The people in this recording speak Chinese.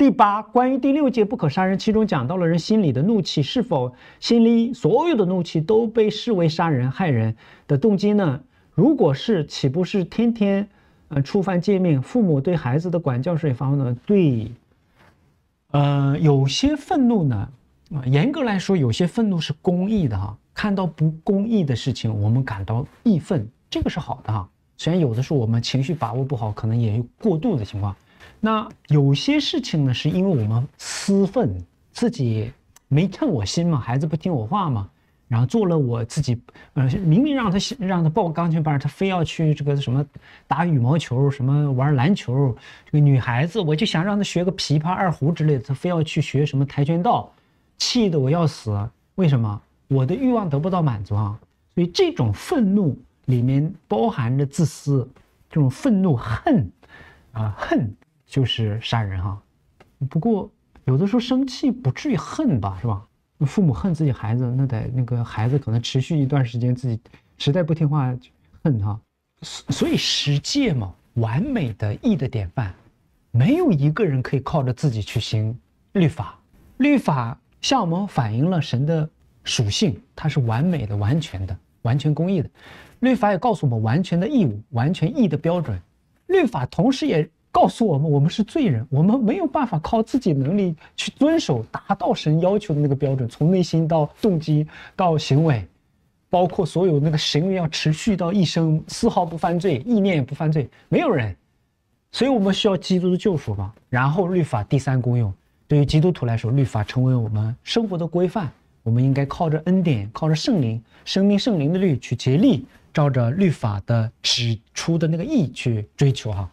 第八，关于第六戒不可杀人，其中讲到了人心里的怒气是否心里所有的怒气都被视为杀人害人的动机呢？如果是，岂不是天天，呃，触犯戒命？父母对孩子的管教这方呢？对，呃，有些愤怒呢，严格来说，有些愤怒是公益的哈，看到不公益的事情，我们感到义愤，这个是好的哈。虽然有的时候我们情绪把握不好，可能也有过度的情况。那有些事情呢，是因为我们私愤，自己没趁我心嘛，孩子不听我话嘛，然后做了我自己，呃，明明让他让他报钢琴班，他非要去这个什么打羽毛球、什么玩篮球。这个女孩子，我就想让她学个琵琶、二胡之类的，她非要去学什么跆拳道，气得我要死。为什么？我的欲望得不到满足啊！所以这种愤怒里面包含着自私，这种愤怒恨啊，恨。就是杀人哈，不过有的时候生气不至于恨吧，是吧？父母恨自己孩子，那得那个孩子可能持续一段时间自己实在不听话就恨他。所所以，实践嘛，完美的义的典范，没有一个人可以靠着自己去行律法。律法向我们反映了神的属性，它是完美的、完全的、完全公义的。律法也告诉我们完全的义务、完全义的标准。律法同时也。告诉我们，我们是罪人，我们没有办法靠自己能力去遵守、达到神要求的那个标准，从内心到动机到行为，包括所有那个神为要持续到一生，丝毫不犯罪，意念也不犯罪，没有人。所以我们需要基督的救赎嘛。然后律法第三功用，对于基督徒来说，律法成为我们生活的规范，我们应该靠着恩典、靠着圣灵，生命圣灵的律去竭力，照着律法的指出的那个意去追求哈。